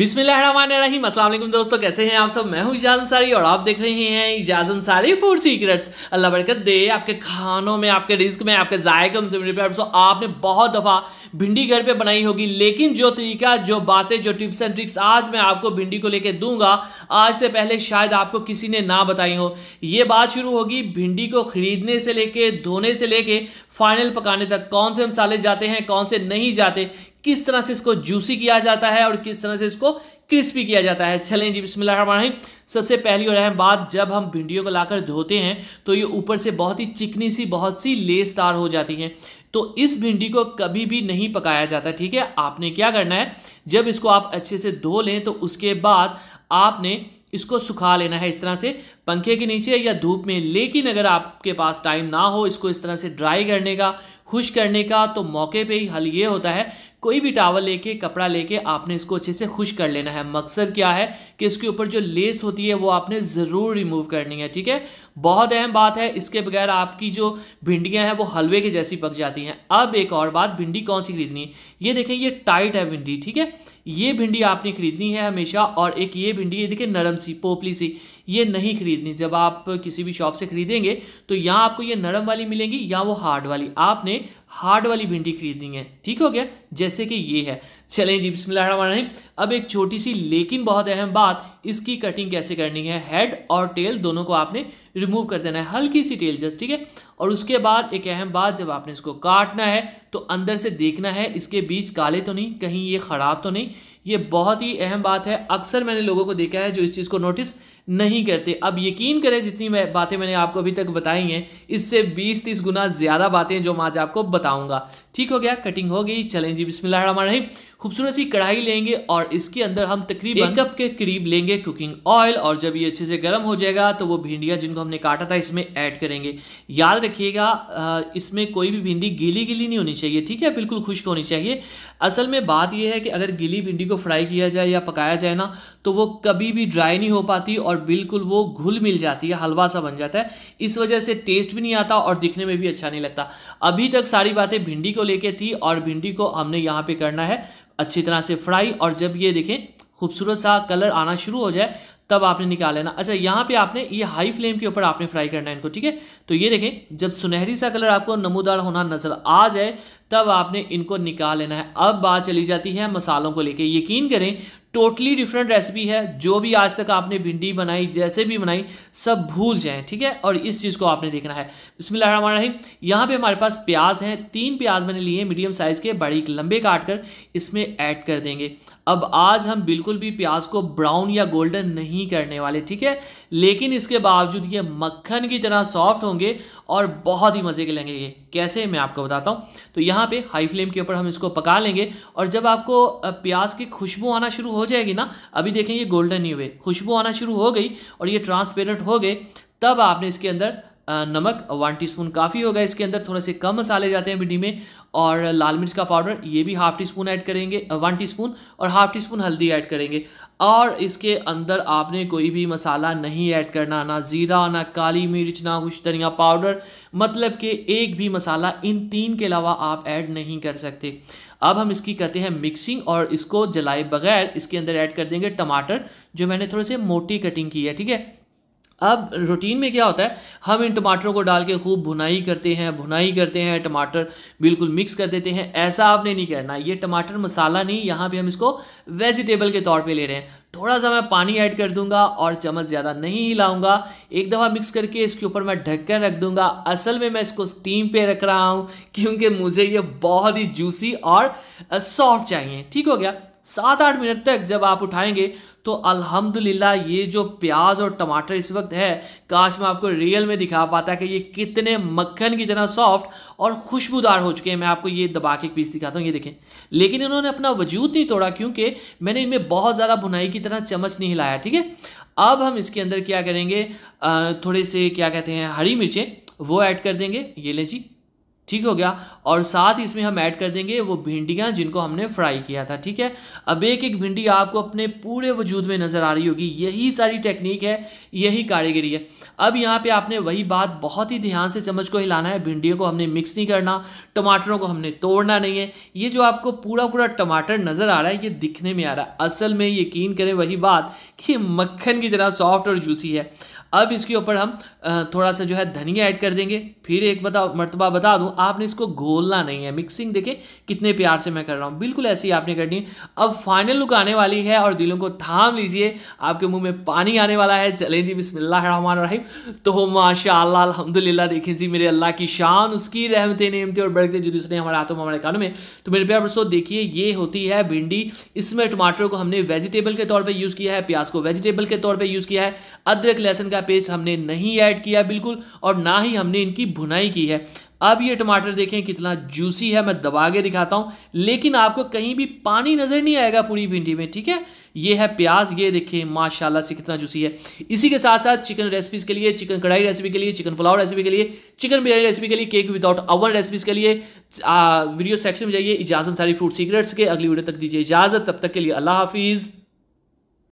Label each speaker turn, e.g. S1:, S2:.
S1: बिस्मिल्लाहिर्रहमानिर्रहीम अस्सलाम वालेकुम दोस्तों कैसे हैं आप सब मैं हूं इजाज अंसारी और आप देख रहे हैं इजाज अंसारी फूड सीक्रेट्स अल्लाह बरकत दे आपके खानों में आपके रिस्क में आपके जायके में दोस्तों आपने बहुत दफ़ा भिंडी घर पे बनाई होगी लेकिन जो तरीका जो बातें जो टिप्स एंड ट्रिक्स आज मैं आपको भिंडी को लेकर दूंगा आज से पहले शायद आपको किसी ने ना बताई हो ये बात शुरू होगी भिंडी को खरीदने से लेके धोने से लेके फाइनल पकाने तक कौन से मसाले जाते हैं कौन से नहीं जाते किस तरह से इसको जूसी किया जाता है और किस तरह से इसको क्रिस्पी किया जाता है चलें जी बिस्मिल्लाहिर्रहमानिर्रहीम सबसे पहली और अहम बात जब हम भिंडियों को लाकर धोते हैं तो ये ऊपर से बहुत ही चिकनी सी बहुत सी लेसदार हो जाती हैं तो इस भिंडी को कभी भी नहीं पकाया जाता ठीक है आपने क्या करना है जब इसको आप अच्छे से धो लें तो उसके बाद आपने इसको सुखा लेना है इस तरह से पंखे के नीचे या धूप में लेकिन अगर आपके पास टाइम ना हो इसको इस तरह से ड्राई करने का खुश करने का तो मौके पे ही हल ये होता है कोई भी टावल लेके कपड़ा लेके आपने इसको अच्छे से खुश कर लेना है मकसद क्या है कि इसके ऊपर जो लेस होती है वो आपने ज़रूर रिमूव करनी है ठीक है बहुत अहम बात है इसके बगैर आपकी जो भिंडियाँ हैं वो हलवे के जैसी पक जाती हैं अब एक और बात भिंडी कौन सी खरीदनी है ये देखें ये टाइट है भिंडी ठीक है ये भिंडी आपने खरीदनी है हमेशा और एक ये भिंडी ये देखिए नरम सी पोपली सी ये नहीं खरीदनी जब आप किसी भी शॉप से खरीदेंगे तो या आपको ये नरम वाली मिलेंगी या वो हार्ड वाली आपने हार्ड वाली भिंडी खरीदनी है ठीक हो गया जैसे कि ये है चलें जी बिस्मिल्लाह अब एक छोटी सी लेकिन बहुत अहम बात इसकी कटिंग कैसे करनी है हेड और टेल दोनों को आपने रिमूव कर देना है हल्की सी टेल जस्ट ठीक है और उसके बाद एक अहम बात जब आपने इसको काटना है तो अंदर से देखना है इसके बीच काले तो नहीं कहीं ये ख़राब तो नहीं ये बहुत ही अहम बात है अक्सर मैंने लोगों को देखा है जो इस चीज़ को नोटिस नहीं करते अब यकीन करें जितनी मैं बातें मैंने आपको अभी तक बताई हैं इससे 20-30 गुना ज़्यादा बातें जो मैं आज आपको बताऊंगा ठीक हो गया कटिंग हो गई चलें जी बिस्मिल्लाह खूबसूरत सी कढ़ाई लेंगे और इसके अंदर हम तकरीबन एक कप के करीब लेंगे कुकिंग ऑयल और जब ये अच्छे से गर्म हो जाएगा तो वो भिंडिया जिनको हमने काटा था इसमें ऐड करेंगे याद रखिएगा इसमें कोई भी भिंडी गीली गीली नहीं होनी चाहिए ठीक है बिल्कुल खुश्क होनी चाहिए असल में बात यह है कि अगर गिली भिंडी को फ्राई किया जाए या पकाया जाए ना तो वो कभी भी ड्राई नहीं हो पाती और बिल्कुल वो घुल मिल जाती है हलवा सा बन जाता है इस वजह से टेस्ट भी नहीं आता और दिखने में भी अच्छा नहीं लगता अभी तक सारी बातें भिंडी को लेके थी और भिंडी को हमने यहाँ पर करना है अच्छी तरह से फ्राई और जब ये देखें खूबसूरत सा कलर आना शुरू हो जाए तब आपने निकाल लेना अच्छा यहाँ पे आपने ये हाई फ्लेम के ऊपर आपने फ्राई करना है इनको ठीक है तो ये देखें जब सुनहरी सा कलर आपको नमूदार होना नज़र आ जाए तब आपने इनको निकाल लेना है अब बात चली जाती है मसालों को लेके यकीन करें टोटली डिफरेंट रेसिपी है जो भी आज तक आपने भिंडी बनाई जैसे भी बनाई सब भूल जाएं ठीक है और इस चीज़ को आपने देखना है रही यहाँ पे हमारे पास प्याज हैं तीन प्याज मैंने लिए मीडियम साइज़ के बड़ी लंबे काट कर इसमें ऐड कर देंगे अब आज हम बिल्कुल भी प्याज को ब्राउन या गोल्डन नहीं करने वाले ठीक है लेकिन इसके बावजूद ये मक्खन की तरह सॉफ्ट होंगे और बहुत ही मज़े के लगेंगे कैसे मैं आपको बताता हूँ तो यहाँ पे हाई फ्लेम के ऊपर हम इसको पका लेंगे और जब आपको प्याज की खुशबू आना शुरू हो जाएगी ना अभी देखें ये गोल्डन ही हुए खुशबू आना शुरू हो गई और ये ट्रांसपेरेंट हो गए तब आपने इसके अंदर नमक वन टीस्पून काफ़ी होगा इसके अंदर थोड़े से कम मसाले जाते हैं भिंडी में और लाल मिर्च का पाउडर ये भी हाफ़ टी स्पून ऐड करेंगे वन टीस्पून और हाफ़ टी स्पून हल्दी ऐड करेंगे और इसके अंदर आपने कोई भी मसाला नहीं ऐड करना ना ज़ीरा ना काली मिर्च ना कुछ धनिया पाउडर मतलब कि एक भी मसाला इन तीन के अलावा आप ऐड नहीं कर सकते अब हम इसकी करते हैं मिक्सिंग और इसको जलाए बगैर इसके अंदर ऐड कर देंगे टमाटर जो मैंने थोड़े से मोटी कटिंग की है ठीक है अब रूटीन में क्या होता है हम इन टमाटरों को डाल के खूब भुनाई करते हैं भुनाई करते हैं टमाटर बिल्कुल मिक्स कर देते हैं ऐसा आपने नहीं करना ये टमाटर मसाला नहीं यहाँ पे हम इसको वेजिटेबल के तौर पे ले रहे हैं थोड़ा सा मैं पानी ऐड कर दूंगा और चम्मच ज़्यादा नहीं हिलाऊंगा एक दफ़ा मिक्स करके इसके ऊपर मैं ढककर रख दूंगा असल में मैं इसको स्टीम पे रख रहा हूँ क्योंकि मुझे ये बहुत ही जूसी और सॉफ्ट चाहिए ठीक हो गया सात आठ मिनट तक जब आप उठाएंगे तो अल्हम्दुलिल्लाह ये जो प्याज और टमाटर इस वक्त है काश मैं आपको रियल में दिखा पाता कि ये कितने मक्खन की तरह सॉफ्ट और खुशबूदार हो चुके हैं मैं आपको ये दबा के पीस दिखाता हूँ ये देखें लेकिन इन्होंने अपना वजूद नहीं तोड़ा क्योंकि मैंने इनमें बहुत ज़्यादा भुनाई की तरह चम्मच नहीं हिलाया ठीक है अब हम इसके अंदर क्या करेंगे थोड़े से क्या कहते हैं हरी मिर्चें वो ऐड कर देंगे ये लें जी ठीक हो गया और साथ ही इसमें हम ऐड कर देंगे वो भिंडियाँ जिनको हमने फ्राई किया था ठीक है अब एक एक भिंडी आपको अपने पूरे वजूद में नज़र आ रही होगी यही सारी टेक्निक है यही कारीगरी है अब यहाँ पे आपने वही बात बहुत ही ध्यान से चम्मच को हिलाना है भिंडियों को हमने मिक्स नहीं करना टमाटरों को हमने तोड़ना नहीं है ये जो आपको पूरा पूरा टमाटर नज़र आ रहा है ये दिखने में आ रहा है असल में यकीन करें वही बात कि मक्खन की तरह सॉफ्ट और जूसी है अब इसके ऊपर हम थोड़ा सा जो है धनिया ऐड कर देंगे फिर एक बता मरतबा बता दूं आपने इसको घोलना नहीं है मिक्सिंग देखें कितने प्यार से मैं कर रहा हूं बिल्कुल ऐसे ही आपने करनी है अब फाइनल लुक आने वाली है और दिलों को थाम लीजिए आपके मुंह में पानी आने वाला है चलें जी बिसमिल्लाम तो माशा अलहमदिल्ला देखें जी मेरे अल्लाह की शान उसकी रहमते नियमते और बढ़ते जो दूसरे हमारे हाथों में हमारे कानों में तो मेरे प्यार सो देखिए ये होती है भिंडी इसमें टमाटर को हमने वेजिटेबल के तौर पर यूज़ किया है प्याज को वेजिटेबल के तौर पर यूज़ किया है अदरक लहसन का पेस्ट हमने नहीं ऐड किया बिल्कुल और ना ही हमने इनकी भुनाई की है अब ये टमाटर देखें कितना जूसी है मैं दबा के दिखाता हूँ लेकिन आपको कहीं भी पानी नज़र नहीं आएगा पूरी भिंडी में ठीक है ये है प्याज ये देखिए माशाल्लाह से कितना जूसी है इसी के साथ साथ चिकन रेसिपीज़ के लिए चिकन कढ़ाई रेसिपी के लिए चिकन पुलाव रेसिपी के लिए चिकन बिरयानी रेसिपी के लिए केक विदाउट अवन रेसिपीज़ के लिए आ, वीडियो सेक्शन में जाइए इजाज़त सारी फूड सीक्रेट्स के अगली वीडियो तक दीजिए इजाज़त तब तक के लिए अल्लाह हाफिज़